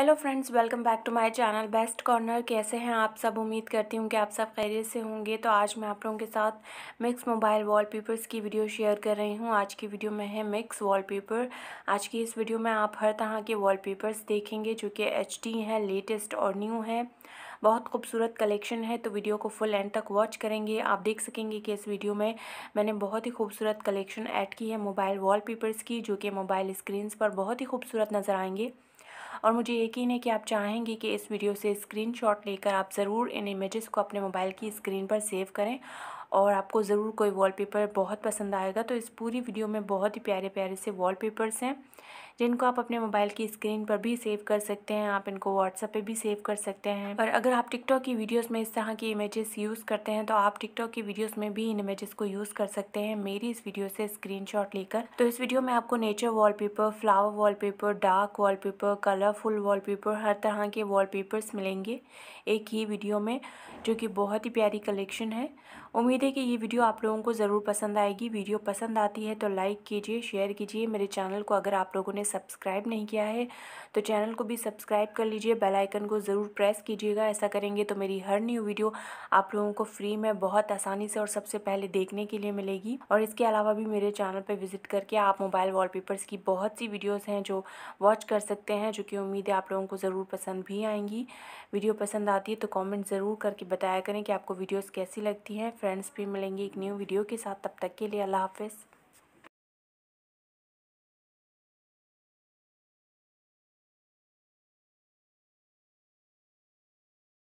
hello friends welcome back to my channel best corner कैसे हैं आप सब उम्मीद करती हूँ कि आप सब खैरियत से होंगे तो आज मैं आप लोगों के साथ मिक्स मोबाइल वॉलपेपर्स की वीडियो शेयर कर रही हूँ आज की वीडियो में है मिक्स वॉलपेपर आज की इस वीडियो में आप हर तरह के वॉलपेपर्स देखेंगे जो कि एच हैं लेटेस्ट और न्यू हैं बहुत खूबसूरत कलेक्शन है तो वीडियो को फुल एंड तक वॉच करेंगे आप देख सकेंगे कि इस वीडियो में मैंने बहुत ही खूबसूरत कलेक्शन ऐड की है मोबाइल वॉलपेपर्स की जो कि मोबाइल स्क्रीन्स पर बहुत ही खूबसूरत नज़र आएंगे और मुझे यकीन है कि आप चाहेंगे कि इस वीडियो से स्क्रीनशॉट लेकर आप ज़रूर इन इमेजेस को अपने मोबाइल की स्क्रीन पर सेव करें और आपको ज़रूर कोई वॉलपेपर बहुत पसंद आएगा तो इस पूरी वीडियो में बहुत ही प्यारे प्यारे से वॉलपेपर्स हैं जिनको आप अपने मोबाइल की स्क्रीन पर भी सेव कर सकते हैं आप इनको व्हाट्सएप पे भी सेव कर सकते हैं और अगर आप टिकटॉक की वीडियोस में इस तरह की इमेजेस यूज़ करते हैं तो आप टिकटॉक की वीडियोस में भी इन इमेजेस को यूज़ कर सकते हैं मेरी इस वीडियो से स्क्रीनशॉट लेकर तो इस वीडियो में आपको nature wallpaper flower wallpaper dark wallpaper colourful wallpaper हर तरह के वॉलपेपर्स मिलेंगे एक ही वीडियो में जो कि बहुत ही प्यारी कलेक्शन है उम्मीद उम्मीद है कि ये वीडियो आप लोगों को ज़रूर पसंद आएगी वीडियो पसंद आती है तो लाइक कीजिए शेयर कीजिए मेरे चैनल को अगर आप लोगों ने सब्सक्राइब नहीं किया है तो चैनल को भी सब्सक्राइब कर लीजिए बेल आइकन को ज़रूर प्रेस कीजिएगा ऐसा करेंगे तो मेरी हर न्यू वीडियो आप लोगों को फ्री में बहुत आसानी से और सबसे पहले देखने के लिए मिलेगी और इसके अलावा भी मेरे चैनल पर विजिट करके आप मोबाइल वॉलपेपर्स की बहुत सी वीडियोज़ हैं जो वॉच कर सकते हैं जो कि उम्मीद है आप लोगों को ज़रूर पसंद भी आएंगी वीडियो पसंद आती है तो कॉमेंट ज़रूर करके बताया करें कि आपको वीडियोज़ कैसी लगती हैं फ्रेंड्स रेसिपी मिलेंगी एक न्यू वीडियो के साथ तब तक के लिए अल्लाह हाफिज़